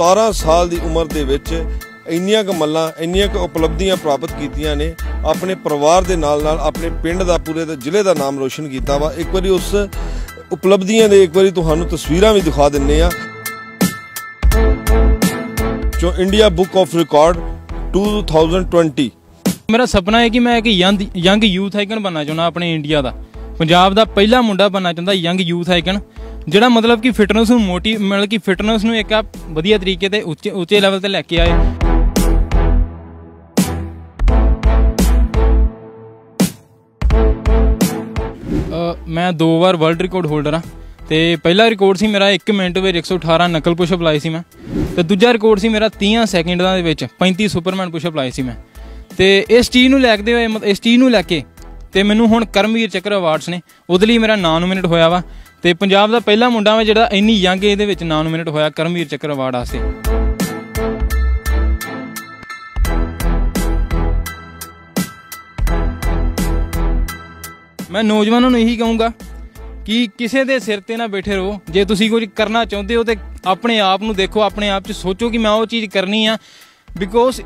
17 ਸਾਲ ਦੀ ਉਮਰ ਦੇ ਵਿੱਚ ਇੰਨੀਆਂ ਕਮੱਲਾਂ ਇੰਨੀਆਂ ਕੁ ਉਪਲਬਧੀਆਂ ਪ੍ਰਾਪਤ ਕੀਤੀਆਂ ਨੇ ਆਪਣੇ ਪਰਿਵਾਰ ਦੇ ਨਾਲ ਨਾਲ ਆਪਣੇ ਪਿੰਡ ਦਾ ਪੂਰੇ ਦਾ ਜ਼ਿਲ੍ਹੇ ਦਾ ਨਾਮ ਰੋਸ਼ਨ ਕੀਤਾ ਵਾ ਇੱਕ ਵਾਰੀ ਉਸ ਉਪਲਬਧੀਆਂ ਦੇ ਇੱਕ ਵਾਰੀ ਤੁਹਾਨੂੰ ਤਸਵੀਰਾਂ ਵੀ ਦਿਖਾ ਦਿੰਨੇ ਆ ਜੋ ਇੰਡੀਆ ਬੁੱਕ ਆਫ ਰਿਕਾਰਡ 2020 ਮੇਰਾ ਸੁਪਨਾ ਹੈ ਕਿ ਮੈਂ ਇੱਕ ਯੰਗ ਯੂਥ ਆਈਕਨ ਬਣਨਾ ਚਾਹੁੰਦਾ ਆਪਣੇ ਇੰਡੀਆ ਦਾ ਪੰਜਾਬ ਦਾ ਪਹਿਲਾ ਮੁੰਡਾ ਬਣਨਾ ਚਾਹੁੰਦਾ ਯੰਗ ਯੂਥ ਆਈਕਨ ਜਿਹੜਾ ਮਤਲਬ ਕਿ ਫਿਟਨੈਸ ਨੂੰ ਮੋਟੀ ਮਤਲਬ ਕਿ ਫਿਟਨੈਸ ਨੂੰ ਇੱਕ ਆ ਵਧੀਆ ਤਰੀਕੇ ਤੇ ਉੱਚੇ ਉੱਚੇ ਲੈਵਲ ਤੇ ਲੈ ਕੇ ਆਏ ਮੈਂ ਦੋ ਵਾਰ ਵਰਲਡ ਰਿਕਾਰਡ ਹੋਲਡਰ ਆ ਤੇ ਪਹਿਲਾ ਰਿਕਾਰਡ ਸੀ ਮੇਰਾ 1 ਮਿੰਟ ਵਿੱਚ 118 ਨਕਲ ਪੁਸ਼ਅਪ ਲਾਈ ਸੀ ਮੈਂ ਤੇ ਦੂਜਾ ਰਿਕਾਰਡ ਸੀ ਮੇਰਾ 30 ਸੈਕਿੰਡਾਂ ਦੇ ਵਿੱਚ 35 ਸੁਪਰਮੈਨ ਪੁਸ਼ਅਪ ਲਾਈ ਸੀ ਮੈਂ ਤੇ ਇਸ ਚੀਜ਼ ਨੂੰ ਲੈ ਕੇ ਇਸ ਚੀਜ਼ ਨੂੰ ਲੈ ਕੇ ਤੇ ਮੈਨੂੰ ਹੁਣ ਕਰਮਵੀਰ ਚੱਕਰ ਅਵਾਰਡਸ ਨੇ ਉਹਦੇ ਲਈ ਮੇਰਾ ਨਾਮ ਨੋਮੀਨੇਟ ਹੋਇਆ ਵਾ ਤੇ ਪੰਜਾਬ ਦਾ ਪਹਿਲਾ ਮੁੰਡਾ ਵਾ ਜਿਹੜਾ ਇੰਨੀ ਯੰਗ ਏਜ ਦੇ ਵਿੱਚ ਨਾਮ ਨੋਮੀਨੇਟ ਹੋਇਆ ਕਰਮਵੀਰ ਚੱਕਰ ਅਵਾਰਡ ਵਾਸਤੇ ਮੈਂ ਨੌਜਵਾਨਾਂ ਨੂੰ ਇਹੀ ਕਹੂੰਗਾ ਕਿ ਕਿਸੇ ਦੇ ਸਿਰ ਤੇ ਨਾ ਬੈਠੇ ਰਹੋ ਜੇ ਤੁਸੀਂ ਕੁਝ ਕਰਨਾ ਚਾਹੁੰਦੇ ਹੋ ਤੇ ਆਪਣੇ ਆਪ ਨੂੰ ਦੇਖੋ ਆਪਣੇ ਆਪ 'ਚ ਸੋਚੋ ਕਿ ਮੈਂ ਉਹ ਚੀਜ਼ ਕਰਨੀ ਆ ਬਿਕੋਜ਼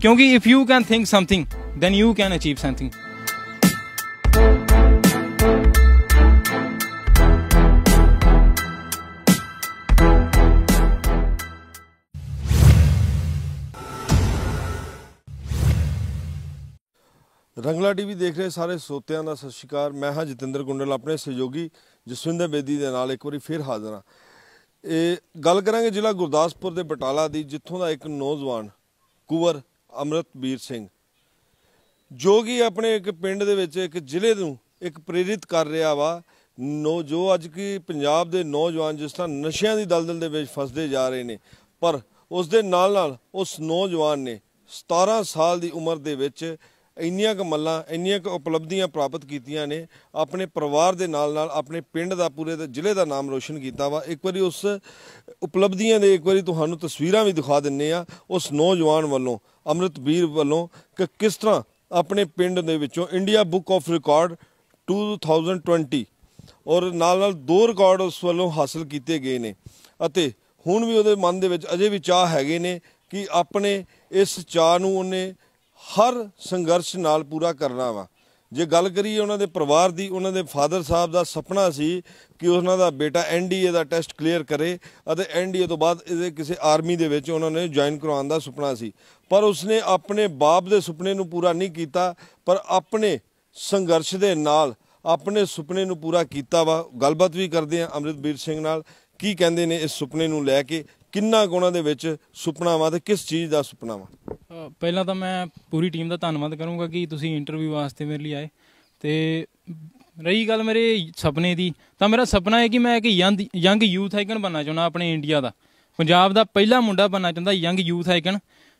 ਕਿਉਂਕਿ if you can think something then you can achieve something Rangla TV ਦੇਖ ਰਹੇ ਸਾਰੇ ਸੋਤਿਆਂ ਦਾ ਸਤਿ ਸ਼੍ਰੀ ਅਕਾਲ ਮੈਂ ਹਾਂ ਜਤਿੰਦਰ ਗੁੰਡਲ ਆਪਣੇ ਸਹਿਯੋਗੀ ਜਸਵਿੰਦਰ ਬੇਦੀ ਦੇ ਨਾਲ ਇੱਕ ਵਾਰੀ ਫੇਰ ਹਾਜ਼ਰ ਹਾਂ ਇਹ ਗੱਲ ਕਰਾਂਗੇ ਜ਼ਿਲ੍ਹਾ ਗੁਰਦਾਸਪੁਰ ਦੇ ਬਟਾਲਾ ਦੀ ਜਿੱਥੋਂ ਦਾ ਇੱਕ ਨੌਜਵਾਨ ਕੁਵਰ ਅਮਰਤਬੀਰ ਸਿੰਘ ਜੋ ਕਿ ਆਪਣੇ ਇੱਕ ਪਿੰਡ ਦੇ ਵਿੱਚ ਇੱਕ ਜ਼ਿਲ੍ਹੇ ਨੂੰ ਇੱਕ ਪ੍ਰੇਰਿਤ ਕਰ ਰਿਹਾ ਵਾ ਨੋ ਜੋ ਅੱਜ ਕੀ ਪੰਜਾਬ ਦੇ ਨੌਜਵਾਨ ਜਿਸ ਤਰ੍ਹਾਂ ਨਸ਼ਿਆਂ ਦੀ ਦਲਦਲ ਦੇ ਵਿੱਚ ਫਸਦੇ ਜਾ ਰਹੇ ਨੇ ਪਰ ਉਸ ਦੇ ਨਾਲ ਨਾਲ ਉਸ ਨੌਜਵਾਨ ਨੇ 17 ਸਾਲ ਦੀ ਉਮਰ ਦੇ ਵਿੱਚ ਇੰਨੀਆਂ ਕੁ ਮੱਲਾਂ ਇੰਨੀਆਂ ਕੁ ਉਪਲਬਧੀਆਂ ਪ੍ਰਾਪਤ ਕੀਤੀਆਂ ਨੇ ਆਪਣੇ ਪਰਿਵਾਰ ਦੇ ਨਾਲ ਨਾਲ ਆਪਣੇ ਪਿੰਡ ਦਾ ਪੂਰੇ ਜ਼ਿਲ੍ਹੇ ਦਾ ਨਾਮ ਰੋਸ਼ਨ ਕੀਤਾ ਵਾ ਇੱਕ ਵਾਰੀ ਉਸ ਉਪਲਬਧੀਆਂ ਦੇ ਇੱਕ ਵਾਰੀ ਤੁਹਾਨੂੰ ਤਸਵੀਰਾਂ ਵੀ ਦਿਖਾ ਦਿੰਨੇ ਆ ਉਸ ਨੌਜਵਾਨ ਵੱਲੋਂ ਅਮਰਿਤਵੀਰ ਵੱਲੋਂ ਕਿ ਕਿਸ ਤਰ੍ਹਾਂ ਆਪਣੇ ਪਿੰਡ ਦੇ ਵਿੱਚੋਂ ਇੰਡੀਆ ਬੁੱਕ ਆਫ ਰਿਕਾਰਡ 2020 ਔਰ ਨਾਲ ਨਾਲ ਦੋ ਰਿਕਾਰਡ ਉਸ ਵੱਲੋਂ ਹਾਸਲ ਕੀਤੇ ਗਏ ਨੇ ਅਤੇ ਹੁਣ ਵੀ ਉਹਦੇ ਮਨ ਦੇ ਵਿੱਚ ਅਜੇ ਵੀ ਚਾਹ ਹੈਗੇ ਨੇ ਕਿ ਆਪਣੇ ਇਸ ਚਾਹ ਨੂੰ ਉਹਨੇ ਹਰ ਸੰਘਰਸ਼ ਨਾਲ ਪੂਰਾ ਕਰਨਾ ਵਾ ਜੇ ਗੱਲ ਕਰੀਏ ਉਹਨਾਂ ਦੇ ਪਰਿਵਾਰ ਦੀ ਉਹਨਾਂ ਦੇ ਫਾਦਰ ਸਾਹਿਬ ਦਾ ਸੁਪਨਾ ਸੀ ਕਿ ਉਹਨਾਂ ਦਾ ਬੇਟਾ ਐਨਡੀਏ ਦਾ ਟੈਸਟ ਕਲੀਅਰ ਕਰੇ ਅਤੇ ਐਨਡੀਏ ਤੋਂ ਬਾਅਦ ਇਹਦੇ ਕਿਸੇ ਆਰਮੀ ਦੇ ਵਿੱਚ ਉਹਨਾਂ ਨੇ ਜੁਆਇਨ ਕਰਵਾਉਣ ਦਾ ਸੁਪਨਾ ਸੀ ਪਰ ਉਸਨੇ ਆਪਣੇ ਬਾਪ ਦੇ ਸੁਪਨੇ ਨੂੰ ਪੂਰਾ ਨਹੀਂ ਕੀਤਾ ਪਰ ਆਪਣੇ ਸੰਘਰਸ਼ ਦੇ ਨਾਲ ਆਪਣੇ ਸੁਪਨੇ ਨੂੰ ਪੂਰਾ ਕੀਤਾ ਵਾ ਗੱਲਬਾਤ ਵੀ ਕਰਦੇ ਆ ਅਮਰਿਤਵੀਰ ਸਿੰਘ ਨਾਲ ਕੀ ਕਹਿੰਦੇ ਨੇ ਇਸ ਸੁਪਨੇ ਨੂੰ ਲੈ ਕੇ ਕਿੰਨਾ ਗੁਣਾ ਦੇ ਵਿੱਚ ਸੁਪਨਾ ਵਾ ਤੇ ਕਿਸ ਚੀਜ਼ ਦਾ ਸੁਪਨਾ ਵਾ ਪਹਿਲਾਂ ਤਾਂ ਮੈਂ ਪੂਰੀ ਟੀਮ ਦਾ ਧੰਨਵਾਦ ਕਰੂੰਗਾ ਕਿ ਤੁਸੀਂ ਇੰਟਰਵਿਊ ਵਾਸਤੇ ਮੇਰੇ ਲਈ ਆਏ ਤੇ ਰਹੀ ਗੱਲ ਮੇਰੇ ਸੁਪਨੇ ਦੀ ਤਾਂ ਮੇਰਾ ਸੁਪਨਾ ਹੈ ਕਿ ਮੈਂ ਇੱਕ ਯੰਗ ਯੂਥ ਆਈਕਨ ਬਣਨਾ ਚਾਹੁੰਦਾ ਆਪਣੇ ਇੰਡੀਆ ਦਾ ਪੰਜਾਬ ਦਾ ਪਹਿਲਾ ਮੁੰਡਾ ਬਣਨਾ ਚਾਹੁੰਦਾ ਯੰਗ ਯੂਥ ਆਈਕਨ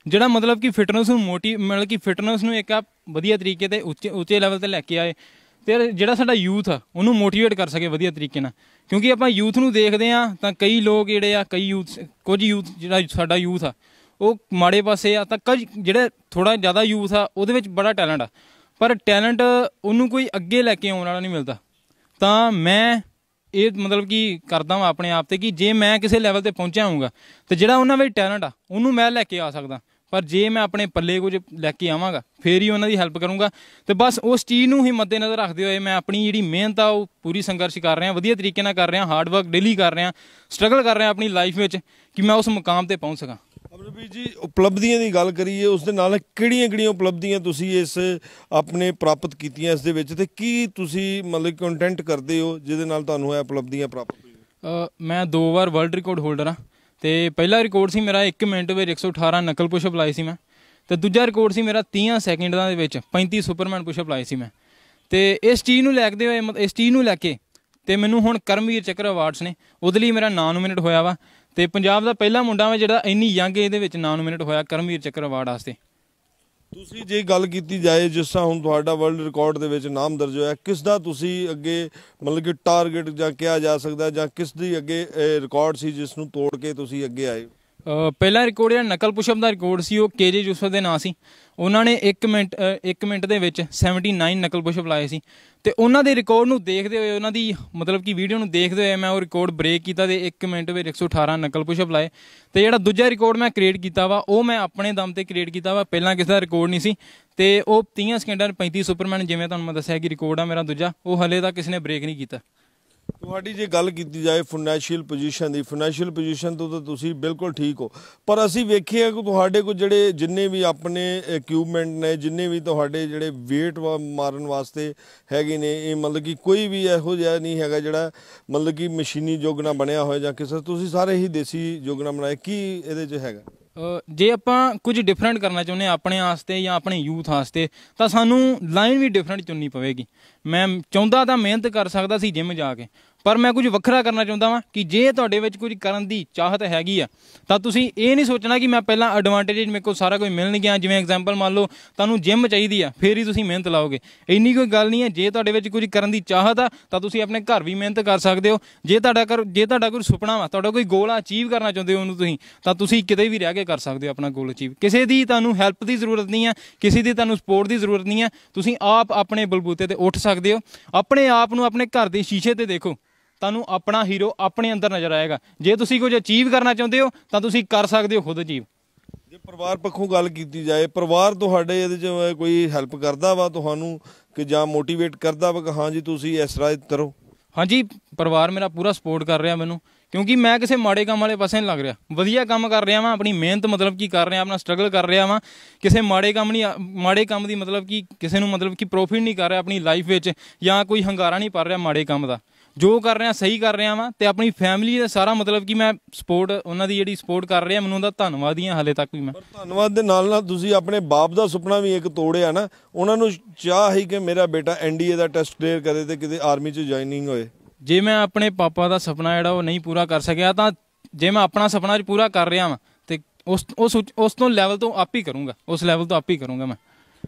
ਜਿਹੜਾ ਮਤਲਬ ਕਿ ਫਿਟਨੈਸ ਨੂੰ ਮੋਟੀ ਮਤਲਬ ਕਿ ਫਿਟਨੈਸ ਨੂੰ ਇੱਕ ਵਧੀਆ ਤਰੀਕੇ ਤੇ ਉੱਚੇ ਉੱਚੇ ਲੈਵਲ ਤੇ ਲੈ ਕੇ ਆਏ ਤੇ ਜਿਹੜਾ ਸਾਡਾ ਯੂਥ ਆ ਉਹਨੂੰ ਮੋਟੀਵੇਟ ਕਰ ਸਕੇ ਵਧੀਆ ਤਰੀਕੇ ਨਾਲ ਕਿਉਂਕਿ ਆਪਾਂ ਯੂਥ ਨੂੰ ਦੇਖਦੇ ਆ ਤਾਂ ਕਈ ਲੋਕ ਜਿਹੜੇ ਆ ਕਈ ਯੂਥ ਕੁਝ ਯੂਥ ਜਿਹੜਾ ਸਾਡਾ ਯੂਥ ਆ ਉਹ ਮਾੜੇ ਪਾਸੇ ਆ ਤਾਂ ਕੁਝ ਜਿਹੜੇ ਥੋੜਾ ਜ਼ਿਆਦਾ ਯੂਥ ਆ ਉਹਦੇ ਵਿੱਚ ਬੜਾ ਟੈਲੈਂਟ ਆ ਪਰ ਟੈਲੈਂਟ ਉਹਨੂੰ ਕੋਈ ਅੱਗੇ ਲੈ ਕੇ ਆਉਣ ਵਾਲਾ ਨਹੀਂ ਮਿਲਦਾ ਤਾਂ ਮੈਂ ਇਹ ਮਤਲਬ ਕਿ ਕਰਦਾ ਹਾਂ ਆਪਣੇ ਆਪ ਤੇ ਕਿ ਜੇ ਮੈਂ ਕਿਸੇ ਲੈਵਲ ਤੇ ਪਹੁੰਚਿਆ ਹੋਊਗਾ ਤੇ ਜਿਹੜਾ ਉਹਨਾਂ ਵਿੱਚ ਟੈਲੈਂਟ ਆ ਉਹਨੂੰ ਮੈਂ ਲੈ ਕੇ ਆ ਸਕਦਾ ਪਰ ਜੇ ਮੈਂ ਆਪਣੇ ਪੱਲੇ ਕੁਝ ਲੈ ਕੇ ਆਵਾਂਗਾ ਫੇਰ ਹੀ ਉਹਨਾਂ ਦੀ ਹੈਲਪ ਕਰੂੰਗਾ ਤੇ ਬਸ ਉਸ ਚੀਜ਼ ਨੂੰ ਹੀ ਮੱਦੇ ਨਜ਼ਰ ਰੱਖਦੇ ਹੋਏ ਮੈਂ ਆਪਣੀ ਜਿਹੜੀ ਮਿਹਨਤ ਆ ਉਹ ਪੂਰੀ ਸੰਘਰਸ਼ ਕਰ ਰਿਹਾ ਵਧੀਆ ਤਰੀਕੇ ਨਾਲ ਕਰ ਰਿਹਾ ਹਾਰਡ ਵਰਕ ਡੇਲੀ ਕਰ ਰਿਹਾ ਸਟਰਗਲ ਕਰ ਰਿਹਾ ਆਪਣੀ ਲਾਈਫ ਵਿੱਚ ਕਿ ਮੈਂ ਉਸ ਮੁਕਾਮ ਤੇ ਪਹੁੰਚ ਸਕਾਂ ਅਮਰਵੀਰ ਜੀ ਉਪਲਬਧੀਆਂ ਦੀ ਗੱਲ ਕਰੀਏ ਉਸ ਦੇ ਨਾਲ ਕਿਹੜੀਆਂ-ਕਿਹੜੀਆਂ ਉਪਲਬਧੀਆਂ ਤੁਸੀਂ ਇਸ ਆਪਣੇ ਪ੍ਰਾਪਤ ਕੀਤੀਆਂ ਇਸ ਦੇ ਵਿੱਚ ਤੇ ਕੀ ਤੁਸੀਂ ਮਤਲਬ ਕੰਟੈਂਟ ਕਰਦੇ ਹੋ ਜਿਹਦੇ ਨਾਲ ਤੁਹਾਨੂੰ ਇਹ ਉਪਲਬਧੀਆਂ ਪ੍ਰਾਪਤ ਹੋਈਆਂ ਮੈਂ ਦੋ ਵਾਰ ਵਰਲਡ ਰਿਕਾਰਡ ਹੋਲਡਰ ਹਾਂ ਤੇ ਪਹਿਲਾ ਰਿਕਾਰਡ ਸੀ ਮੇਰਾ 1 ਮਿੰਟ ਵਿੱਚ 118 ਨਕਲ ਪੁਸ਼ਅਪ ਲਾਈ ਸੀ ਮੈਂ ਤੇ ਦੂਜਾ ਰਿਕਾਰਡ ਸੀ ਮੇਰਾ 30 ਸੈਕਿੰਡਾਂ ਦੇ ਵਿੱਚ 35 ਸੁਪਰਮੈਨ ਪੁਸ਼ਅਪ ਲਾਈ ਸੀ ਮੈਂ ਤੇ ਇਸ ਚੀਜ਼ ਨੂੰ ਲੈਕਦੇ ਹੋਏ ਇਸ ਚੀਜ਼ ਨੂੰ ਲੈ ਕੇ ਤੇ ਮੈਨੂੰ ਹੁਣ ਕਰਮਵੀਰ ਚੱਕਰ ਅਵਾਰਡਸ ਨੇ ਉਹਦੇ ਲਈ ਮੇਰਾ ਨਾਂ ਮਿੰਟ ਹੋਇਆ ਵਾ ਤੇ ਪੰਜਾਬ ਦਾ ਪਹਿਲਾ ਮੁੰਡਾ ਵਾ ਜਿਹੜਾ ਇੰਨੀ ਯੰਗ ਏਜ ਦੇ ਵਿੱਚ ਨਾਂ ਮਿੰਟ ਹੋਇਆ ਕਰਮਵੀਰ ਚੱਕਰ ਅਵਾਰਡ ਵਾਸਤੇ ਤੁਸੀਂ ਜੇ ਗੱਲ ਕੀਤੀ ਜਾਏ ਜਿਸ ਤਰ੍ਹਾਂ ਹੁਣ ਤੁਹਾਡਾ ਵਰਲਡ ਰਿਕਾਰਡ ਦੇ ਵਿੱਚ ਨਾਮ ਦਰਜ ਹੋਇਆ ਕਿਸ ਦਾ ਤੁਸੀਂ ਅੱਗੇ ਮਤਲਬ ਕਿ ਟਾਰਗੇਟ ਜਾਂ ਕਿਹਾ ਜਾ ਸਕਦਾ ਜਾਂ ਕਿਸ ਦੀ ਅੱਗੇ ਰਿਕਾਰਡ ਸੀ ਜਿਸ ਨੂੰ ਤੋੜ ਕੇ ਤੁਸੀਂ ਅੱਗੇ ਆਏ ਪਹਿਲਾ ਰਿਕਾਰਡ ਜਿਹੜਾ ਨਕਲ ਪੁਸ਼ਅਪ ਦਾ ਰਿਕਾਰਡ ਸੀ ਉਹ ਕੇਜੇ ਯੂਸਫ ਦੇ ਨਾਂ ਸੀ ਉਹਨਾਂ ਨੇ 1 ਮਿੰਟ 1 ਮਿੰਟ ਦੇ ਵਿੱਚ 79 ਨਕਲ ਪੁਸ਼ਅਪ ਲਾਏ ਸੀ ਤੇ ਉਹਨਾਂ ਦੇ ਰਿਕਾਰਡ ਨੂੰ ਦੇਖਦੇ ਹੋਏ ਉਹਨਾਂ ਦੀ ਮਤਲਬ ਕਿ ਵੀਡੀਓ ਨੂੰ ਦੇਖਦੇ ਹੋਏ ਮੈਂ ਉਹ ਰਿਕਾਰਡ ਬ੍ਰੇਕ ਕੀਤਾ ਤੇ 1 ਮਿੰਟ ਵਿੱਚ 118 ਨਕਲ ਪੁਸ਼ਅਪ ਲਾਏ ਤੇ ਜਿਹੜਾ ਦੂਜਾ ਰਿਕਾਰਡ ਮੈਂ ਕ੍ਰੀਏਟ ਕੀਤਾ ਵਾ ਉਹ ਮੈਂ ਆਪਣੇ ਦਮ ਤੇ ਕ੍ਰੀਏਟ ਕੀਤਾ ਵਾ ਪਹਿਲਾਂ ਕਿਸੇ ਦਾ ਰਿਕਾਰਡ ਨਹੀਂ ਸੀ ਤੇ ਉਹ 30 ਸਕਿੰਟਾਂ 35 ਸੁਪਰਮੈਨ ਜਿਵੇਂ ਤੁਹਾਨੂੰ ਮੈਂ ਦੱਸਿਆ ਕਿ ਰਿਕਾਰਡ ਆ ਮੇਰਾ ਦੂਜਾ ਉਹ ਹਲੇ ਤੱਕ ਕਿਸੇ ਨੇ ਬ੍ਰੇਕ ਨਹੀਂ ਕੀਤਾ ਤੁਹਾਡੀ ਜੇ ਗੱਲ ਕੀਤੀ ਜਾਏ ਫਾਈਨੈਂਸ਼ੀਅਲ ਪੋਜੀਸ਼ਨ ਦੀ ਫਾਈਨੈਂਸ਼ੀਅਲ ਪੋਜੀਸ਼ਨ ਤੋਂ ਤਾਂ ਤੁਸੀਂ ਬਿਲਕੁਲ ਠੀਕ ਹੋ ਪਰ ਅਸੀਂ ਵੇਖਿਆ ਕਿ ਤੁਹਾਡੇ ਕੋ ਜਿਹੜੇ ਜਿੰਨੇ ਵੀ ਆਪਣੇ ਇਕਵਿਪਮੈਂਟ ਨੇ ਜਿੰਨੇ ਵੀ ਤੁਹਾਡੇ ਜਿਹੜੇ weight ਮਾਰਨ ਵਾਸਤੇ ਹੈਗੇ ਨੇ ਇਹ ਮਤਲਬ ਕਿ ਕੋਈ ਵੀ ਇਹੋ ਜਿਹਾ ਨਹੀਂ ਹੈਗਾ ਜਿਹੜਾ ਮਤਲਬ ਕਿ ਮਸ਼ੀਨੀ ਜੋਗਣਾ ਬਣਿਆ ਹੋਇਆ ਜਾਂ ਕਿਸੇ ਤੁਸੀਂ ਸਾਰੇ ਹੀ ਦੇਸੀ ਜੋਗਣਾ ਬਣਾਏ ਕੀ ਇਹਦੇ 'ਚ ਹੈਗਾ ਜੇ ਆਪਾਂ ਕੁਝ ਡਿਫਰੈਂਟ ਕਰਨਾ ਚਾਹੁੰਦੇ ਆ ਆਪਣੇ ਆਸਤੇ ਜਾਂ ਆਪਣੇ ਯੂਥ ਆਸਤੇ ਤਾਂ ਸਾਨੂੰ ਲਾਈਨ ਵੀ ਡਿਫਰੈਂਟ ਚੁਣਨੀ ਪਵੇਗੀ ਮੈਂ ਚਾਹੁੰਦਾ ਤਾਂ ਮਿਹਨਤ ਕਰ ਸਕਦਾ ਸੀ ਜਿਮ ਜਾ ਕੇ ਪਰ ਮੈਂ ਕੁਝ ਵੱਖਰਾ ਕਰਨਾ ਚਾਹੁੰਦਾ ਵਾਂ ਕਿ ਜੇ ਤੁਹਾਡੇ ਵਿੱਚ ਕੁਝ ਕਰਨ ਦੀ ਚਾਹਤ ਹੈਗੀ ਆ ਤਾਂ ਤੁਸੀਂ ਇਹ ਨਹੀਂ ਸੋਚਣਾ ਕਿ ਮੈਂ ਪਹਿਲਾਂ ਐਡਵਾਂਟੇਜ ਮੇਰੇ ਕੋਲ ਸਾਰਾ ਕੁਝ ਮਿਲਣ ਗਿਆ ਜਿਵੇਂ ਐਗਜ਼ਾਮਪਲ ਮੰਨ ਲਓ ਤੁਹਾਨੂੰ ਜਿਮ ਚਾਹੀਦੀ ਆ ਫੇਰ ਹੀ ਤੁਸੀਂ ਮਿਹਨਤ ਲਾਓਗੇ ਇੰਨੀ ਕੋਈ ਗੱਲ ਨਹੀਂ ਹੈ ਜੇ ਤੁਹਾਡੇ ਵਿੱਚ ਕੁਝ ਕਰਨ ਦੀ ਚਾਹਤ ਆ ਤਾਂ ਤੁਸੀਂ ਆਪਣੇ ਘਰ ਵੀ ਮਿਹਨਤ ਕਰ ਸਕਦੇ ਹੋ ਜੇ ਤੁਹਾਡਾ ਕਰ ਜੇ ਤੁਹਾਡਾ ਕੋਈ ਸੁਪਨਾ ਵਾ ਤੁਹਾਡਾ ਕੋਈ ਗੋਲ ਆ ਅਚੀਵ ਕਰਨਾ ਚਾਹੁੰਦੇ ਹੋ ਉਹਨੂੰ ਤੁਸੀਂ ਤਾਂ ਤੁਸੀਂ ਕਿਤੇ ਵੀ ਰਹਿ ਕੇ ਕਰ ਸਕਦੇ ਹੋ ਆਪਣਾ ਗੋਲ ਅਚੀਵ ਕਿਸੇ ਦੀ ਤੁਹਾਨੂੰ ਹੈਲਪ ਦੀ ਜ਼ਰੂਰਤ ਨਹੀਂ ਆ ਕਿਸੇ ਦੀ ਤੁਹਾਨੂੰ ਸਪੋਰਟ ਦੀ ਜ਼ਰੂਰਤ ਨਹੀਂ ਆ ਤੁਸੀਂ ਆਪ ਆਪਣੇ ਬਲਬੂਤੇ ਤੇ ਉੱਠ ਸਕਦੇ ਹੋ ਆਪਣੇ ਆਪ ਨੂੰ ਆਪਣੇ ਘਰ ਦੇ ਸ਼ੀਸ਼ੇ ਤੇ ਦੇਖੋ ਤੁਹਾਨੂੰ ਆਪਣਾ ਹੀਰੋ ਆਪਣੇ ਅੰਦਰ ਨਜ਼ਰ ਆਏਗਾ ਜੇ ਤੁਸੀਂ ਕੁਝ ਅਚੀਵ ਕਰਨਾ ਚਾਹੁੰਦੇ ਹੋ ਤਾਂ ਤੁਸੀਂ ਕਰ ਸਕਦੇ ਹੋ ਖੁਦ ਅਚੀਵ ਜੇ ਪਰਿਵਾਰ ਪੱਖੋਂ ਗੱਲ ਕੀਤੀ ਜਾਏ ਪਰਿਵਾਰ ਤੁਹਾਡੇ ਇਹਦੇ ਚ ਕੋਈ ਹੈਲਪ ਕਰਦਾ ਵਾ ਤੁਹਾਨੂੰ ਕਿ ਜਾਂ ਮੋਟੀਵੇਟ ਕਰਦਾ ਵਾ ਕਿ ਹਾਂ ਜੀ ਤੁਸੀਂ ਇਸ ਤਰ੍ਹਾਂ ਕਰੋ ਹਾਂਜੀ ਪਰਿਵਾਰ ਮੇਰਾ ਪੂਰਾ ਸਪੋਰਟ ਕਰ ਰਿਹਾ ਮੈਨੂੰ ਕਿਉਂਕਿ ਮੈਂ ਕਿਸੇ ਮਾੜੇ ਕੰਮ ਵਾਲੇ ਪਾਸੇ ਨਹੀਂ ਲੱਗ ਰਿਹਾ ਵਧੀਆ ਕੰਮ ਕਰ ਰਿਹਾ ਵਾਂ ਆਪਣੀ ਮਿਹਨਤ ਮਤਲਬ ਕੀ ਕਰ ਰਿਹਾ ਆਪਣਾ ਸਟਰਗਲ ਕਰ ਰਿਹਾ ਵਾਂ ਕਿਸੇ ਮਾੜੇ ਕੰਮ ਨਹੀਂ ਮਾੜੇ ਕੰਮ ਦੀ ਮਤਲਬ ਕੀ ਕਿਸੇ ਨੂੰ ਮਤਲਬ ਕੀ ਪ੍ਰੋਫਿਟ ਨਹੀਂ ਕਰ ਰਿਹਾ ਆਪਣੀ ਲਾਈਫ ਵਿੱਚ ਜਾਂ ਕੋਈ ਹੰਗਾਰਾ ਨਹੀਂ ਪਾ ਰਿਹਾ ਮਾੜੇ ਕੰਮ ਦਾ ਜੋ ਕਰ ਰਿਹਾ ਸਹੀ ਕਰ ਰਿਹਾ ਵਾਂ ਤੇ ਆਪਣੀ ਫੈਮਿਲੀ ਦਾ ਸਾਰਾ ਮਤਲਬ ਕਿ ਮੈਂ ਸਪੋਰਟ ਉਹਨਾਂ ਦੀ ਜਿਹੜੀ ਸਪੋਰਟ ਕਰ ਰਿਹਾ ਮੈਨੂੰ ਉਹਦਾ ਧੰਨਵਾਦ ਹੀ ਆ ਹਲੇ ਤੱਕ ਵੀ ਮੈਂ ਪਰ ਧੰਨਵਾਦ ਦੇ ਨਾਲ ਨਾਲ ਤੁਸੀਂ ਆਪਣੇ ਬਾਪ ਦਾ ਸੁਪਨਾ ਵੀ ਇੱਕ ਤੋੜਿਆ ਨਾ ਉਹਨਾਂ ਨੂੰ ਚਾਹ ਹੀ ਕਿ ਮੇਰਾ ਬੇਟਾ ਐਨਡੀਏ ਦਾ ਟੈਸਟ ਕਲੀਅਰ ਕਰੇ ਤੇ ਕਿਤੇ ਆਰਮੀ 'ਚ ਜੁਆਇਨਿੰਗ ਹੋਏ ਜੇ ਮੈਂ ਆਪਣੇ ਪਾਪਾ ਦਾ ਸੁਪਨਾ ਜਿਹੜਾ ਉਹ ਨਹੀਂ ਪੂਰਾ ਕਰ ਸਕਿਆ ਤਾਂ ਜੇ ਮੈਂ ਆਪਣਾ ਸੁਪਨਾ ਪੂਰਾ ਕਰ ਰਿਹਾ ਵਾਂ ਤੇ ਉਸ ਉਸ ਉਸ ਤੋਂ ਲੈਵਲ ਤੋਂ ਆਪ ਹੀ ਕਰੂੰਗਾ ਉਸ ਲੈਵਲ ਤੋਂ ਆਪ ਹੀ ਕਰੂੰਗਾ ਮੈਂ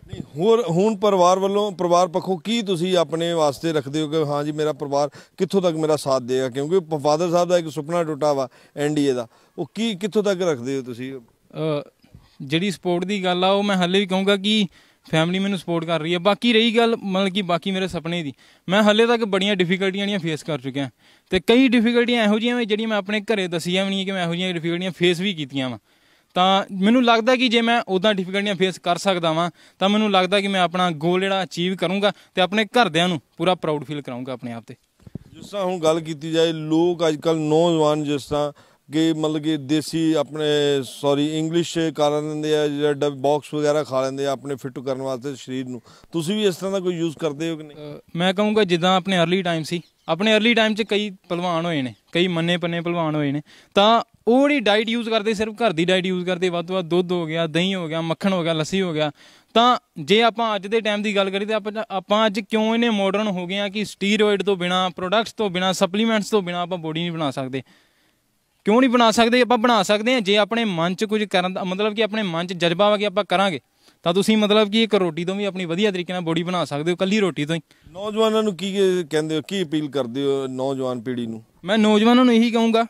ਨਹੀਂ ਹੋਰ ਹੁਣ ਪਰਿਵਾਰ ਵੱਲੋਂ ਪਰਿਵਾਰ ਪੱਖੋਂ ਕੀ ਤੁਸੀਂ ਆਪਣੇ ਵਾਸਤੇ ਰੱਖਦੇ ਹੋ ਕਿ ਹਾਂ ਜੀ ਮੇਰਾ ਪਰਿਵਾਰ ਕਿੱਥੋਂ ਤੱਕ ਮੇਰਾ ਸਾਥ ਦੇਗਾ ਕਿਉਂਕਿ ਫਾਦਰ ਸਾਹਿਬ ਦਾ ਇੱਕ ਸੁਪਨਾ ਟੁੱਟਾ ਵਾ ਐਨਡੀਏ ਦਾ ਉਹ ਕੀ ਕਿੱਥੋਂ ਤੱਕ ਰੱਖਦੇ ਹੋ ਤੁਸੀਂ ਜਿਹੜੀ ਸਪੋਰਟ ਦੀ ਗੱਲ ਆ ਉਹ ਮੈਂ ਹੱਲੇ ਵੀ ਕਹੂੰਗਾ ਕਿ ਫੈਮਿਲੀ ਮੈਨੂੰ ਸਪੋਰਟ ਕਰ ਰਹੀ ਹੈ ਬਾਕੀ ਰਹੀ ਗੱਲ ਮਤਲਬ ਕਿ ਬਾਕੀ ਮੇਰੇ ਸੁਪਨੇ ਦੀ ਮੈਂ ਹੱਲੇ ਤੱਕ ਬੜੀਆਂ ਡਿਫਿਕਲਟੀਆਂ ਨਹੀਂ ਫੇਸ ਕਰ ਚੁੱਕਿਆ ਤੇ ਕਈ ਡਿਫਿਕਲਟੀਆਂ ਇਹੋ ਜਿਹੀਆਂ ਜਿਹੜੀਆਂ ਮੈਂ ਆਪਣੇ ਘਰੇ ਦੱਸੀਆਂ ਵੀ ਨਹੀਂ ਕਿ ਮੈਂ ਇਹੋ ਜਿਹੀਆਂ ਡਿਫਿਕਲਟੀਆਂ ਫੇਸ ਵੀ ਕੀਤੀਆਂ ਵਾ ਤਾਂ ਮੈਨੂੰ ਲੱਗਦਾ ਕਿ ਜੇ ਮੈਂ ਉਦਾਂ ਡਿਫਿਕਲਟੀਆਂ ਫੇਸ ਕਰ ਸਕਦਾ ਵਾਂ ਤਾਂ ਮੈਨੂੰ ਲੱਗਦਾ ਕਿ ਮੈਂ ਆਪਣਾ ਗੋਲ ਜਿਹੜਾ ਅਚੀਵ ਕਰੂੰਗਾ ਤੇ ਆਪਣੇ ਘਰਦਿਆਂ ਨੂੰ ਪੂਰਾ ਪ੍ਰਾਊਡ ਫੀਲ ਕਰਾਉਂਗਾ ਆਪਣੇ ਆਪ ਤੇ ਜਿਸ ਤਰ੍ਹਾਂ ਹੁਣ ਗੱਲ ਕੀਤੀ ਜਾਏ ਲੋਕ ਅੱਜਕੱਲ ਨੌਜਵਾਨ ਜਿਸ ਤਰ੍ਹਾਂ ਕਿ ਮਤਲਬ ਕਿ ਦੇਸੀ ਆਪਣੇ ਸੌਰੀ ਇੰਗਲਿਸ਼ ਕਰ ਦਿੰਦੇ ਆ ਜਿਹੜਾ ਡਬ ਬਾਕਸ ਵਗੈਰਾ ਖਾ ਲੈਂਦੇ ਆ ਆਪਣੇ ਫਿੱਟ ਕਰਨ ਵਾਸਤੇ ਸਰੀਰ ਨੂੰ ਤੁਸੀਂ ਵੀ ਇਸ ਤਰ੍ਹਾਂ ਦਾ ਕੋਈ ਯੂਜ਼ ਕਰਦੇ ਹੋ ਕਿ ਨਹੀਂ ਮੈਂ ਕਹੂੰਗਾ ਜਿੱਦਾਂ ਆਪਣੇ अर्ਲੀ ਟਾਈਮ ਸੀ ਆਪਣੇ अर्ਲੀ ਟਾਈਮ 'ਚ ਕਈ ਪਹਿਲਵਾਨ ਹੋਏ ਨੇ ਕਈ ਮੰਨੇ ਪੰਨੇ ਪਹਿਲਵਾਨ ਹੋਏ ਨੇ ਤਾਂ ਉਹ ਜਿਹੜੀ ਡਾਈਟ ਯੂਜ਼ ਕਰਦੇ ਸਿਰਫ ਘਰ ਦੀ ਡਾਈਟ ਯੂਜ਼ ਕਰਦੇ ਵੱਧ ਤੋਂ ਵੱਧ ਦੁੱਧ ਹੋ ਗਿਆ ਦਹੀਂ ਹੋ ਗਿਆ ਮੱਖਣ ਹੋ ਗਿਆ ਲੱਸੀ ਹੋ ਗਿਆ ਤਾਂ ਜੇ ਆਪਾਂ ਅੱਜ ਦੇ ਟਾਈਮ ਦੀ ਗੱਲ ਕਰੀਏ ਤਾਂ ਆਪਾਂ ਅੱਜ ਕਿਉਂ ਇਹਨੇ ਮਾਡਰਨ ਹੋ ਗਏ ਆ ਕਿ ਸਟੀਰੋਇਡ ਤੋਂ ਬਿਨਾ ਪ੍ਰੋਡਕਟਸ ਤੋਂ ਬਿਨਾ ਸਪਲੀਮੈਂਟਸ ਤੋਂ ਬਿਨਾ ਆਪਾਂ ਬੋਡੀ ਨਹੀਂ ਬਣਾ ਸਕਦੇ ਕਿਉਂ ਨਹੀਂ ਬਣਾ ਸਕਦੇ ਆਪਾਂ ਬਣਾ ਸਕਦੇ ਆ ਜੇ ਆਪਣੇ ਮਨ 'ਚ ਕੁਝ ਕਰਨ ਦਾ ਮਤਲਬ ਕਿ ਆਪਣੇ ਮਨ 'ਚ ਜਜ਼ਬਾ ਵਾ ਕਿ ਆਪਾਂ ਕਰਾਂਗੇ ਤਾਂ ਤੁਸੀਂ ਮਤਲਬ ਕਿ ਇੱਕ ਰੋਟੀ ਤੋਂ ਵੀ ਆਪਣੀ ਵਧੀਆ ਤਰੀਕੇ ਨਾਲ ਬੋਡੀ ਬਣਾ ਸਕਦੇ ਹੋ ਕੱਲੀ ਰੋਟੀ ਤੋਂ ਹੀ ਨੌਜਵਾਨਾਂ ਨੂੰ ਕੀ ਕਹਿੰਦੇ ਹੋ ਕੀ ਅਪੀਲ ਕਰਦੇ ਹੋ ਨੌਜਵਾਨ ਪੀੜ੍ਹੀ ਨੂੰ ਮੈਂ ਨੌਜਵਾਨਾਂ ਨੂੰ ਇਹੀ ਕਹੂੰਗਾ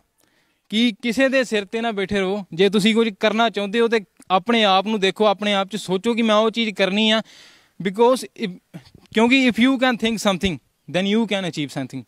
ਕਿ ਕਿਸੇ ਦੇ ਸਿਰ ਤੇ ਨਾ ਬੈਠੇ ਰਹੋ ਜੇ ਤੁਸੀਂ ਕੁਝ ਕਰਨਾ ਚਾਹੁੰਦੇ ਹੋ ਤੇ ਆਪਣੇ ਆਪ ਨੂੰ ਦੇਖੋ ਆਪਣੇ ਆਪ 'ਚ ਸੋਚੋ ਕਿ ਮੈਂ ਉਹ ਚੀਜ਼ ਕਰਨੀ ਆ ਬਿਕੋਜ਼ ਕਿਉਂਕਿ if you can think something then you can achieve something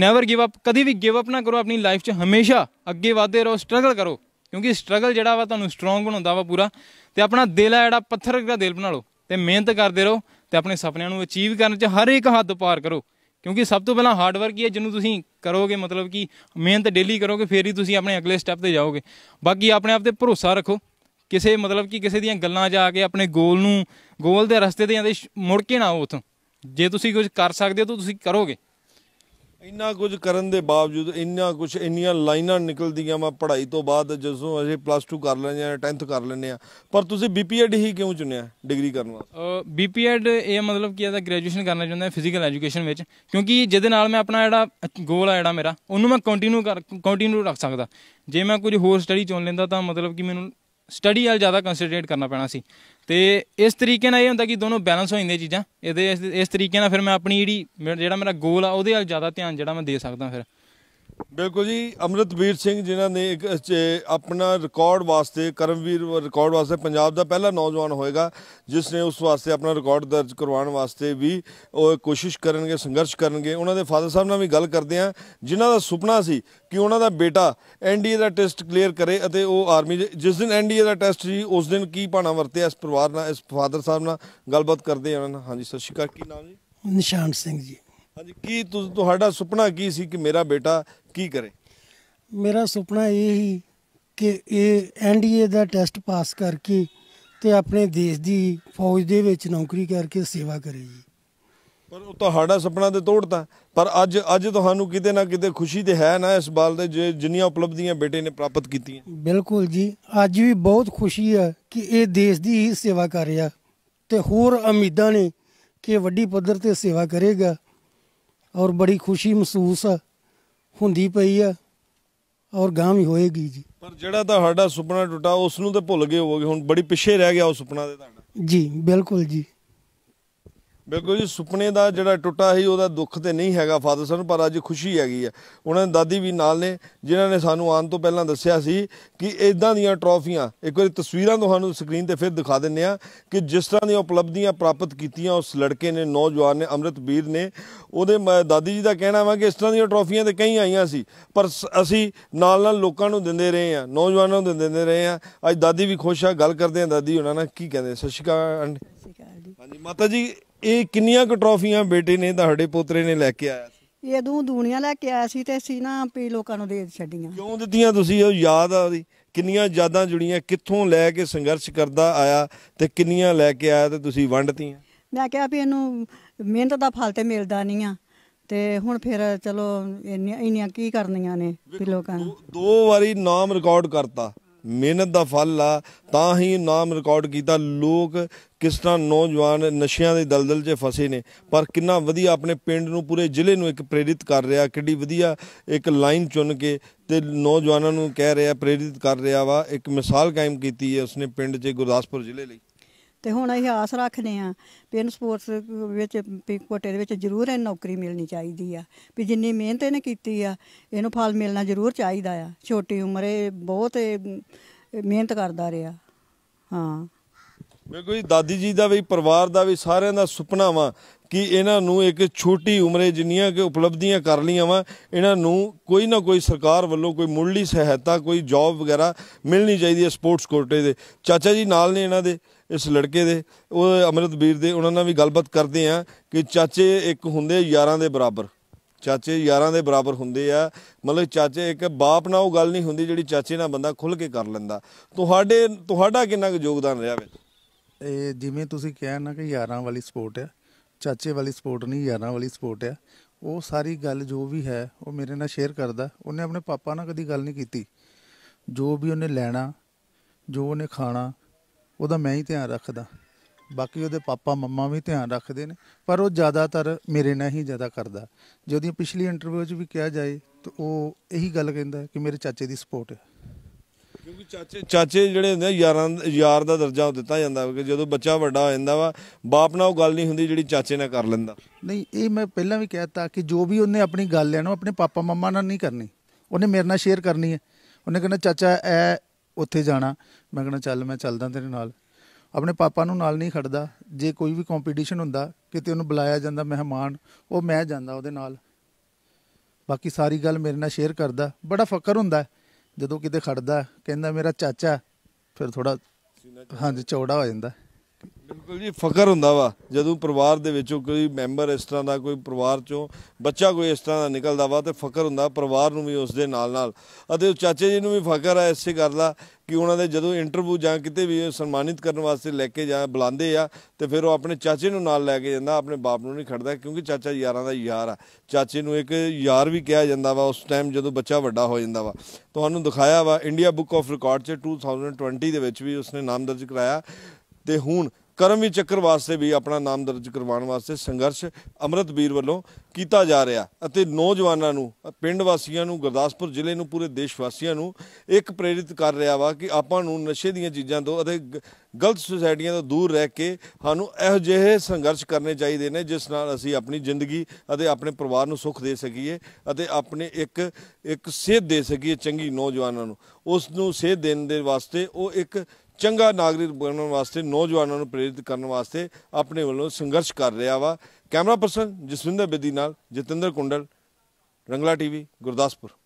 never give up ਕਦੀ ਵੀ ਗਿਵ ਅਪ ਨਾ ਕਰੋ ਆਪਣੀ ਲਾਈਫ 'ਚ ਹਮੇਸ਼ਾ ਅੱਗੇ ਵਧਦੇ ਰਹੋ ਸਟਰਗਲ ਕਰੋ ਕਿਉਂਕਿ ਸਟਰਗਲ ਜਿਹੜਾ ਵਾ ਤੁਹਾਨੂੰ ਸਟਰੋਂਗ ਬਣਾਉਂਦਾ ਵਾ ਪੂਰਾ ਤੇ ਆਪਣਾ ਦਿਲ ਆ ਜਿਹੜਾ ਪੱਥਰ ਦਾ ਦਿਲ ਬਣਾ ਲਓ ਤੇ ਮਿਹਨਤ ਕਰਦੇ ਰਹੋ ਤੇ ਆਪਣੇ ਸੁਪਨਿਆਂ ਨੂੰ ਅਚੀਵ ਕਰਨ 'ਚ ਹਰ ਇੱਕ ਹੱਦ ਪਾਰ ਕਰੋ ਕਿਉਂਕਿ ਸਭ ਤੋਂ ਪਹਿਲਾਂ ਹਾਰਡ ਵਰਕ ਹੀ ਹੈ ਜਿਹਨੂੰ ਤੁਸੀਂ ਕਰੋਗੇ ਮਤਲਬ ਕਿ ਮਿਹਨਤ ਡੇਲੀ ਕਰੋਗੇ ਫੇਰ ਹੀ ਤੁਸੀਂ ਆਪਣੇ ਅਗਲੇ ਸਟੈਪ ਤੇ ਜਾਓਗੇ ਬਾਕੀ ਆਪਣੇ ਆਪ ਤੇ ਭਰੋਸਾ ਰੱਖੋ ਕਿਸੇ ਮਤਲਬ ਕਿ ਕਿਸੇ ਦੀਆਂ ਗੱਲਾਂ 'ਚ ਆ ਕੇ ਆਪਣੇ ਗੋਲ ਨੂੰ ਗੋਲ ਦੇ ਰਸਤੇ ਤੇ ਜਾਂਦੇ ਮੁੜ ਕੇ ਨਾ ਆਓ ਉਥੋਂ ਜੇ ਤੁਸੀਂ ਕੁਝ ਕਰ ਸਕਦੇ ਹੋ ਤਾਂ ਤੁਸੀਂ ਕਰੋਗੇ ਇੰਨਾ ਕੁਝ ਕਰਨ ਦੇ ਬਾਵਜੂਦ ਇੰਨਾ ਕੁਝ ਇੰਨੀਆਂ ਲਾਈਨਾਂ ਨਿਕਲਦੀਆਂ ਵਾ ਪੜ੍ਹਾਈ ਤੋਂ ਬਾਅਦ ਜਦੋਂ ਅਸੀਂ ਪਲੱਸ 2 ਕਰ ਲੈਂਦੇ ਆ 10th ਕਰ ਲੈਂਦੇ ਆ ਪਰ ਤੁਸੀਂ ਬੀਪੀਐਡ ਹੀ ਕਿਉਂ ਚੁਣਿਆ ਡਿਗਰੀ ਕਰਨ ਵਾਸਤੇ ਬੀਪੀਐਡ ਇਹ ਮਤਲਬ ਕੀ ਹੈ ਦਾ ਗ੍ਰੈਜੂਏਸ਼ਨ ਕਰਨਾ ਚਾਹੁੰਦਾ ਫਿਜ਼ੀਕਲ ਐਜੂਕੇਸ਼ਨ ਵਿੱਚ ਕਿਉਂਕਿ ਜਿਹਦੇ ਨਾਲ ਮੈਂ ਆਪਣਾ ਜਿਹੜਾ ਗੋਲ ਆ ਜਿਹੜਾ ਮੇਰਾ ਉਹਨੂੰ ਮੈਂ ਕੰਟੀਨਿਊ ਕਰ ਕੰਟੀਨਿਊ ਰੱਖ ਸਕਦਾ ਜੇ ਮੈਂ ਕੁਝ ਹੋਰ ਸਟੱਡੀ ਚੁਣ ਲੈਂਦਾ ਤਾਂ ਮਤਲਬ ਕਿ ਮੈਨੂੰ ਸਟੱਡੀ ਨਾਲ ਜ਼ਿਆਦਾ ਕਨਸੈਂਟਰੇਟ ਕਰਨਾ ਪੈਣਾ ਸੀ ਤੇ ਇਸ ਤਰੀਕੇ ਨਾਲ ਇਹ ਹੁੰਦਾ ਕਿ ਦੋਨੋਂ ਬੈਲੈਂਸ ਹੋ ਜਾਂਦੇ ਚੀਜ਼ਾਂ ਇਹਦੇ ਇਸ ਤਰੀਕੇ ਨਾਲ ਫਿਰ ਮੈਂ ਆਪਣੀ ਜਿਹੜੀ ਜਿਹੜਾ ਮੇਰਾ ਗੋਲ ਆ ਉਹਦੇ ਨਾਲ ਜ਼ਿਆਦਾ ਧਿਆਨ ਜਿਹੜਾ ਮੈਂ ਦੇ ਸਕਦਾ ਫਿਰ ਬਿਲਕੁਲ ਜੀ ਅਮਰਤਵੀਰ ਸਿੰਘ ਜਿਨ੍ਹਾਂ ਨੇ ਇੱਕ ਆਪਣਾ ਰਿਕਾਰਡ ਵਾਸਤੇ ਕਰਮਵੀਰ ਰਿਕਾਰਡ ਵਾਸਤੇ ਪੰਜਾਬ ਦਾ ਪਹਿਲਾ ਨੌਜਵਾਨ ਹੋਏਗਾ ਜਿਸ ਨੇ ਉਸ ਵਾਸਤੇ ਆਪਣਾ ਰਿਕਾਰਡ ਦਰਜ ਕਰਵਾਉਣ ਵਾਸਤੇ ਵੀ ਉਹ ਕੋਸ਼ਿਸ਼ ਕਰਨਗੇ ਸੰਘਰਸ਼ ਕਰਨਗੇ ਉਹਨਾਂ ਦੇ ਫਾਦਰ ਸਾਹਿਬ ਨਾਲ ਵੀ ਗੱਲ ਕਰਦੇ ਆ ਜਿਨ੍ਹਾਂ ਦਾ ਸੁਪਨਾ ਸੀ ਕਿ ਉਹਨਾਂ ਦਾ ਬੇਟਾ ਐਨਡੀਏ ਦਾ ਟੈਸਟ ਕਲੀਅਰ ਕਰੇ ਅਤੇ ਉਹ ਆਰਮੀ ਜਿਸ ਦਿਨ ਐਨਡੀਏ ਦਾ ਟੈਸਟ ਸੀ ਉਸ ਦਿਨ ਕੀ ਪਾਣਾ ਵਰਤਿਆ ਇਸ ਪਰਿਵਾਰ ਨਾਲ ਇਸ ਫਾਦਰ ਸਾਹਿਬ ਨਾਲ ਗੱਲਬਾਤ ਕਰਦੇ ਆ ਉਹਨਾਂ ਹਾਂਜੀ ਸਤਿ ਸ਼੍ਰੀ ਅਕਾਲ ਕੀ ਨਾਮ ਜੀ ਨਿਸ਼ਾਨ ਸਿੰਘ ਜੀ ਹਾਂਜੀ ਕੀ ਤੁਹਾਡਾ ਸੁਪਨਾ ਕੀ ਸੀ ਕਿ ਮੇਰਾ ਬੇਟਾ ਕੀ ਕਰੇ ਮੇਰਾ ਸੁਪਨਾ ਇਹ ਹੀ ਕਿ ਇਹ ਐਨਡੀਏ ਦਾ ਟੈਸਟ ਪਾਸ ਕਰਕੇ ਤੇ ਆਪਣੇ ਦੇਸ਼ ਦੀ ਫੌਜ ਦੇ ਵਿੱਚ ਨੌਕਰੀ ਕਰਕੇ ਸੇਵਾ ਕਰੇ ਜੀ ਪਰ ਉਹ ਤੁਹਾਡਾ ਸੁਪਨਾ ਤੇ ਤੋੜਤਾ ਪਰ ਅੱਜ ਅੱਜ ਤੁਹਾਨੂੰ ਕਿਤੇ ਨਾ ਕਿਤੇ ਖੁਸ਼ੀ ਤੇ ਹੈ ਨਾ ਇਸ ਬਾਲ ਦੇ ਜੇ ਜਿੰਨੀਆਂ ਉਪਲਬਧੀਆਂ ਬੇਟੇ ਨੇ ਪ੍ਰਾਪਤ ਕੀਤੀਆਂ ਬਿਲਕੁਲ ਜੀ ਅੱਜ ਵੀ ਬਹੁਤ ਖੁਸ਼ੀ ਹੈ ਕਿ ਇਹ ਦੇਸ਼ ਦੀ ਹੀ ਸੇਵਾ ਕਰ ਰਿਹਾ ਤੇ ਹੋਰ ਉਮੀਦਾਂ ਨੇ ਕਿ ਵੱਡੀ ਪੱਧਰ ਤੇ ਸੇਵਾ ਕਰੇਗਾ ਔਰ ਬੜੀ ਖੁਸ਼ੀ ਮਹਿਸੂਸ ਹੁੰਦੀ ਪਈ ਆ ਔਰ ਗਾਂ ਵੀ ਹੋਏਗੀ ਜੀ ਪਰ ਜਿਹੜਾ ਤੁਹਾਡਾ ਸੁਪਨਾ ਟੁੱਟਾ ਉਸ ਨੂੰ ਤੇ ਭੁੱਲ ਗਏ ਹੋਵੋਗੇ ਹੁਣ ਬੜੀ ਪਿੱਛੇ ਰਹਿ ਗਿਆ ਉਹ ਸੁਪਨਾ ਤੇ ਤੁਹਾਡਾ ਜੀ ਬਿਲਕੁਲ ਜੀ ਬਿਲਕੁਲ ਜੀ ਸੁਪਨੇ ਦਾ ਜਿਹੜਾ ਟੁੱਟਾ ਸੀ ਉਹਦਾ ਦੁੱਖ ਤੇ ਨਹੀਂ ਹੈਗਾ ਫਾਦਰ ਸਾਹਿਬ ਪਰ ਅੱਜ ਖੁਸ਼ੀ ਹੈਗੀ ਆ ਉਹਨਾਂ ਦੇ ਦਾਦੀ ਵੀ ਨਾਲ ਨੇ ਜਿਨ੍ਹਾਂ ਨੇ ਸਾਨੂੰ ਆਉਣ ਤੋਂ ਪਹਿਲਾਂ ਦੱਸਿਆ ਸੀ ਕਿ ਇਦਾਂ ਦੀਆਂ ਟਰੋਫੀਆਂ ਇੱਕ ਵਾਰੀ ਤਸਵੀਰਾਂ ਤੁਹਾਨੂੰ ਸਕਰੀਨ ਤੇ ਫਿਰ ਦਿਖਾ ਦਿੰਨੇ ਆ ਕਿ ਜਿਸ ਤਰ੍ਹਾਂ ਦੀਆਂ ਉਪਲਬਧੀਆਂ ਪ੍ਰਾਪਤ ਕੀਤੀਆਂ ਉਸ ਲੜਕੇ ਨੇ ਨੌਜਵਾਨ ਨੇ ਅਮਰਿਤਵੀਰ ਨੇ ਉਹਦੇ ਦਾਦੀ ਜੀ ਦਾ ਕਹਿਣਾ ਵਾ ਕਿ ਇਸ ਤਰ੍ਹਾਂ ਦੀਆਂ ਟਰੋਫੀਆਂ ਤੇ ਕਈ ਆਈਆਂ ਸੀ ਪਰ ਅਸੀਂ ਨਾਲ ਨਾਲ ਲੋਕਾਂ ਨੂੰ ਦਿੰਦੇ ਰਹੇ ਆ ਨੌਜਵਾਨਾਂ ਨੂੰ ਦਿੰਦੇ ਰਹੇ ਆ ਅੱਜ ਦਾਦੀ ਵੀ ਖੁਸ਼ ਆ ਗੱਲ ਕਰਦੇ ਆ ਦਾਦੀ ਉਹਨਾਂ ਨਾਲ ਕੀ ਕਹਿੰਦੇ ਸਸ਼ਿਕਾ ਹਾਂਜੀ ਮਾਤਾ ਜੀ ਇਹ ਕਿੰਨੀਆਂ ਕੁ ਟਰੋਫੀਆਂ ਬੇਟੇ ਨੇ ਤੁਹਾਡੇ ਪੋਤਰੇ ਨੇ ਲੈ ਕੇ ਆਇਆ ਸੀ ਇਹ ਦੂ ਦੂਣੀਆਂ ਲੈ ਕੇ ਆਇਆ ਸੀ ਤੇ ਸੀ ਨਾ ਪੀ ਲੋਕਾਂ ਨੂੰ ਦੇ ਛੱਡੀਆਂ ਕਿਉਂ ਦਿੱਤੀਆਂ ਤੁਸੀਂ ਉਹ ਯਾਦ ਆ ਉਹਦੀ ਕਿੰਨੀਆਂ ਯਾਦਾਂ ਜੁੜੀਆਂ ਕਿੱਥੋਂ ਲੈ ਕੇ ਸੰਘਰਸ਼ ਕਰਦਾ ਆਇਆ ਤੇ ਕਿੰਨੀਆਂ ਲੈ ਕੇ ਆਇਆ ਤੇ ਤੁਸੀਂ ਵੰਡਤੀਆਂ ਮੈਂ ਕਿਹਾ ਵੀ ਇਹਨੂੰ ਮਿਹਨਤ ਦਾ ਫਲ ਤੇ ਮਿਲਦਾ ਨਹੀਂ ਆ ਤੇ ਹੁਣ ਫਿਰ ਚਲੋ ਇੰਨੀਆਂ ਇੰਨੀਆਂ ਕੀ ਕਰਨੀਆਂ ਨੇ ਵੀ ਲੋਕਾਂ ਨੂੰ ਦੋ ਵਾਰੀ ਨਾਮ ਰਿਕਾਰਡ ਕਰਤਾ ਮਿਹਨਤ ਦਾ ਫਲ ਆ ਤਾਂ ਹੀ ਨਾਮ ਰਿਕਾਰਡ ਕੀਤਾ ਲੋਕ ਕਿਸ ਤਰ੍ਹਾਂ ਨੌਜਵਾਨ ਨਸ਼ਿਆਂ ਦੇ ਦਲਦਲ 'ਚ ਫਸੇ ਨੇ ਪਰ ਕਿੰਨਾ ਵਧੀਆ ਆਪਣੇ ਪਿੰਡ ਨੂੰ ਪੂਰੇ ਜ਼ਿਲ੍ਹੇ ਨੂੰ ਇੱਕ ਪ੍ਰੇਰਿਤ ਕਰ ਰਿਹਾ ਕਿੱਡੀ ਵਧੀਆ ਇੱਕ ਲਾਈਨ ਚੁਣ ਕੇ ਤੇ ਨੌਜਵਾਨਾਂ ਨੂੰ ਕਹਿ ਰਿਹਾ ਪ੍ਰੇਰਿਤ ਕਰ ਰਿਹਾ ਵਾ ਇੱਕ ਮਿਸਾਲ ਕਾਇਮ ਕੀਤੀ ਹੈ ਉਸਨੇ ਪਿੰਡ 'ਚ ਗੁਰਦਾਸਪੁਰ ਜ਼ਿਲ੍ਹੇ ਲਈ ਤੇ ਹੁਣ ਅਸੀਂ ਆਸ ਰੱਖਦੇ ਆ ਵੀ ਇਹਨੂੰ ਸਪੋਰਟਸ ਵਿੱਚ ਵੀ ਕੋਟੇ ਦੇ ਵਿੱਚ ਜ਼ਰੂਰ ਇਹ ਨੌਕਰੀ ਮਿਲਣੀ ਚਾਹੀਦੀ ਆ ਵੀ ਜਿੰਨੀ ਮਿਹਨਤ ਇਹਨੇ ਕੀਤੀ ਆ ਇਹਨੂੰ ਫਲ ਮਿਲਣਾ ਜ਼ਰੂਰ ਚਾਹੀਦਾ ਆ ਛੋਟੀ ਉਮਰੇ ਬਹੁਤ ਮਿਹਨਤ ਕਰਦਾ ਰਿਹਾ ਹਾਂ ਬਿਲਕੁਲ ਦਾਦੀ ਜੀ ਦਾ ਵੀ ਪਰਿਵਾਰ ਦਾ ਵੀ ਸਾਰਿਆਂ ਦਾ ਸੁਪਨਾ ਵਾ ਕਿ ਇਹਨਾਂ ਨੂੰ ਇੱਕ ਛੋਟੀ ਉਮਰੇ ਜਿੰਨੀਆਂ ਕਿ ਉਪਲਬਧੀਆਂ ਕਰ ਲਈਆਂ ਵਾ ਇਹਨਾਂ ਨੂੰ ਕੋਈ ਨਾ ਕੋਈ ਸਰਕਾਰ ਵੱਲੋਂ ਕੋਈ ਮੁੱਢਲੀ ਸਹਾਇਤਾ ਕੋਈ ਜੌਬ ਵਗੈਰਾ ਮਿਲਣੀ ਚਾਹੀਦੀ ਹੈ ਸਪੋਰਟਸ ਕੋਟੇ ਦੇ ਚਾਚਾ ਜੀ ਨਾਲ ਨੇ ਇਹਨਾਂ ਦੇ ਇਸ ਲੜਕੇ ਦੇ ਉਹ ਅਮਰਤਬੀਰ ਦੇ ਉਹਨਾਂ ਨਾਲ ਵੀ ਗੱਲਬਾਤ ਕਰਦੇ ਆ ਕਿ ਚਾਚੇ ਇੱਕ ਹੁੰਦੇ ਯਾਰਾਂ ਦੇ ਬਰਾਬਰ ਚਾਚੇ ਯਾਰਾਂ ਦੇ ਬਰਾਬਰ ਹੁੰਦੇ ਆ ਮਤਲਬ ਚਾਚੇ ਇੱਕ ਬਾਪ ਨਾਲ ਉਹ ਗੱਲ ਨਹੀਂ ਹੁੰਦੀ ਜਿਹੜੀ ਚਾਚੇ ਨਾਲ ਬੰਦਾ ਖੁੱਲ ਕੇ ਕਰ ਲੈਂਦਾ ਤੁਹਾਡੇ ਤੁਹਾਡਾ ਕਿੰਨਾ ਕੁ ਯੋਗਦਾਨ ਰਿਹਾ ਵਿੱਚ ਇਹ ਜਿਵੇਂ ਤੁਸੀਂ ਕਿਹਾ ਨਾ ਕਿ ਯਾਰਾਂ ਵਾਲੀ ਸਪੋਰਟ ਹੈ ਚਾਚੇ ਵਾਲੀ ਸਪੋਰਟ ਨਹੀਂ ਯਾਰਾਂ ਵਾਲੀ ਸਪੋਰਟ ਹੈ ਉਹ ਸਾਰੀ ਗੱਲ ਜੋ ਵੀ ਹੈ ਉਹ ਮੇਰੇ ਨਾਲ ਸ਼ੇਅਰ ਕਰਦਾ ਉਹਨੇ ਆਪਣੇ ਪਾਪਾ ਨਾਲ ਕਦੀ ਗੱਲ ਨਹੀਂ ਕੀਤੀ ਜੋ ਵੀ ਉਹਨੇ ਲੈਣਾ ਜੋ ਉਹਨੇ ਖਾਣਾ ਉਹਦਾ ਮੈਂ ਹੀ ਧਿਆਨ ਰੱਖਦਾ ਬਾਕੀ ਉਹਦੇ ਪਾਪਾ ਮੰਮਾ ਵੀ ਧਿਆਨ ਰੱਖਦੇ ਨੇ ਪਰ ਉਹ ਜ਼ਿਆਦਾਤਰ ਮੇਰੇ ਨਾਲ ਹੀ ਜ਼ਿਆਦਾ ਕਰਦਾ ਜੇ ਉਹਦੀ ਪਿਛਲੀ ਇੰਟਰਵਿਊ 'ਚ ਵੀ ਕਿਹਾ ਜਾਏ ਤਾਂ ਉਹ ਇਹੀ ਗੱਲ ਕਹਿੰਦਾ ਕਿ ਮੇਰੇ ਚਾਚੇ ਦੀ ਸਪੋਰਟ ਹੈ ਕਿਉਂਕਿ ਚਾਚੇ ਚਾਚੇ ਜਿਹੜੇ ਹੁੰਦੇ ਆ ਯਾਰਾਂ ਯਾਰ ਦਾ ਦਰਜਾ ਉਹ ਦਿੱਤਾ ਜਾਂਦਾ ਕਿ ਜਦੋਂ ਬੱਚਾ ਵੱਡਾ ਹੋ ਜਾਂਦਾ ਵਾ ਬਾਪ ਨਾਲ ਉਹ ਗੱਲ ਨਹੀਂ ਹੁੰਦੀ ਜਿਹੜੀ ਚਾਚੇ ਨਾਲ ਕਰ ਲੈਂਦਾ ਨਹੀਂ ਇਹ ਮੈਂ ਪਹਿਲਾਂ ਵੀ ਕਹਿਤਾ ਕਿ ਜੋ ਵੀ ਉਹਨੇ ਆਪਣੀ ਗੱਲ ਲੈਣਾ ਆਪਣੇ ਪਾਪਾ ਮੰਮਾ ਨਾਲ ਨਹੀਂ ਕਰਨੀ ਉਹਨੇ ਮੇਰੇ ਨਾਲ ਸ਼ੇਅਰ ਕਰਨੀ ਹੈ ਉਹਨੇ ਕਹਿੰਦਾ ਚਾਚਾ ਐ ਉੱਥੇ ਜਾਣਾ ਮੈਂ ਕਹਿੰਦਾ ਚੱਲ ਮੈਂ ਚੱਲਦਾ ਤੇਰੇ ਨਾਲ ਆਪਣੇ ਪਾਪਾ ਨੂੰ ਨਾਲ ਨਹੀਂ ਖੜਦਾ ਜੇ ਕੋਈ ਵੀ ਕੰਪੀਟੀਸ਼ਨ ਹੁੰਦਾ ਕਿਤੇ ਉਹਨੂੰ ਬੁਲਾਇਆ ਜਾਂਦਾ ਮਹਿਮਾਨ ਉਹ ਮੈਂ ਜਾਂਦਾ ਉਹਦੇ ਨਾਲ ਬਾਕੀ ਸਾਰੀ ਗੱਲ ਮੇਰੇ ਨਾਲ ਸ਼ੇਅਰ ਕਰਦਾ ਬੜਾ ਫਕਰ ਹੁੰਦਾ ਜਦੋਂ ਕਿਤੇ ਖੜਦਾ ਕਹਿੰਦਾ ਮੇਰਾ ਚਾਚਾ ਫਿਰ ਥੋੜਾ ਹਾਂਜੀ ਚੌੜਾ ਹੋ ਜਾਂਦਾ ਬਿਲਕੁਲ ਜੀ ਫਕਰ ਹੁੰਦਾ ਵਾ ਜਦੋਂ ਪਰਿਵਾਰ ਦੇ ਵਿੱਚੋਂ ਕੋਈ ਮੈਂਬਰ ਇਸ ਤਰ੍ਹਾਂ ਦਾ ਕੋਈ ਪਰਿਵਾਰ ਚੋਂ ਬੱਚਾ ਕੋਈ ਇਸ ਤਰ੍ਹਾਂ ਦਾ ਨਿਕਲਦਾ ਵਾ ਤੇ ਫਕਰ ਹੁੰਦਾ ਪਰਿਵਾਰ ਨੂੰ ਵੀ ਉਸ ਦੇ ਨਾਲ ਨਾਲ ਅਤੇ ਉਹ ਚਾਚੇ ਜੀ ਨੂੰ ਵੀ ਫਕਰ ਆ ਇਸੇ ਗੱਲ ਦਾ ਕਿ ਉਹਨਾਂ ਦੇ ਜਦੋਂ ਇੰਟਰਵਿਊ ਜਾਂ ਕਿਤੇ ਵੀ ਸਨਮਾਨਿਤ ਕਰਨ ਵਾਸਤੇ ਲੈ ਕੇ ਜਾਂ ਬੁਲਾਉਂਦੇ ਆ ਤੇ ਫਿਰ ਉਹ ਆਪਣੇ ਚਾਚੇ ਨੂੰ ਨਾਲ ਲੈ ਕੇ ਜਾਂਦਾ ਆਪਣੇ ਬਾਪ ਨੂੰ ਨਹੀਂ ਖੜਦਾ ਕਿਉਂਕਿ ਚਾਚਾ ਯਾਰਾਂ ਦਾ ਯਾਰ ਆ ਚਾਚੇ ਨੂੰ ਇੱਕ ਯਾਰ ਵੀ ਕਿਹਾ ਜਾਂਦਾ ਵਾ ਉਸ ਟਾਈਮ ਜਦੋਂ ਬੱਚਾ ਵੱਡਾ ਹੋ ਜਾਂਦਾ ਵਾ ਤੁਹਾਨੂੰ ਦਿਖਾਇਆ ਵਾ ਇੰਡੀਆ ਬੁੱਕ ਆਫ ਰਿਕਾਰਡ 'ਚ 2020 ਦੇ ਵਿੱਚ ਵੀ ਉਸਨੇ ਨਾਮ ਦਰਜ ਕਰਾਇਆ ਤੇ ਹੁਣ ਕਰਮੀ ਚੱਕਰ ਵਾਸਤੇ ਵੀ ਆਪਣਾ ਨਾਮ ਦਰਜ ਕਰਵਾਉਣ ਵਾਸਤੇ ਸੰਘਰਸ਼ ਅਮਰਤਵੀਰ ਵੱਲੋਂ ਕੀਤਾ ਜਾ ਰਿਹਾ ਅਤੇ ਨੌਜਵਾਨਾਂ ਨੂੰ ਪਿੰਡ ਵਾਸੀਆਂ ਨੂੰ ਗੁਰਦਾਸਪੁਰ ਜ਼ਿਲ੍ਹੇ ਨੂੰ ਪੂਰੇ ਦੇਸ਼ ਵਾਸੀਆਂ ਨੂੰ ਇੱਕ ਪ੍ਰੇਰਿਤ ਕਰ ਰਿਹਾ ਵਾ ਕਿ ਆਪਾਂ ਨੂੰ ਨਸ਼ੇ ਦੀਆਂ ਚੀਜ਼ਾਂ ਤੋਂ ਅਤੇ ਗਲਤ ਸੁਸਾਇਟੀਆਂ ਤੋਂ ਦੂਰ ਰਹਿ ਕੇ ਸਾਨੂੰ ਇਹੋ ਜਿਹੇ ਸੰਘਰਸ਼ ਕਰਨੇ ਚਾਹੀਦੇ ਨੇ ਜਿਸ ਨਾਲ ਅਸੀਂ ਆਪਣੀ ਜ਼ਿੰਦਗੀ ਅਤੇ ਆਪਣੇ ਪਰਿਵਾਰ ਨੂੰ ਸੁੱਖ ਦੇ ਸਕੀਏ ਅਤੇ ਆਪਣੇ ਇੱਕ ਇੱਕ ਸੇਧ ਦੇ ਸਕੀਏ ਚੰਗੀ ਨੌਜਵਾਨਾਂ ਨੂੰ ਉਸ ਨੂੰ ਸੇਧ ਦੇਣ ਦੇ ਵਾਸਤੇ ਉਹ ਇੱਕ ਚੰਗਾ ਨਾਗਰਿਕ ਬਣਨ ਵਾਸਤੇ ਨੌਜਵਾਨਾਂ ਨੂੰ ਪ੍ਰੇਰਿਤ ਕਰਨ ਵਾਸਤੇ ਆਪਣੇ ਵੱਲੋਂ ਸੰਘਰਸ਼ ਕਰ ਰਿਹਾ ਵਾ ਕੈਮਰਾ ਪਰਸਨ ਜਸਵਿੰਦਰ ਬੇਦੀ ਨਾਲ ਜਤਿੰਦਰ ਕੁੰਡਲ ਰੰਗਲਾ ਟੀਵੀ ਗੁਰਦਾਸਪੁਰ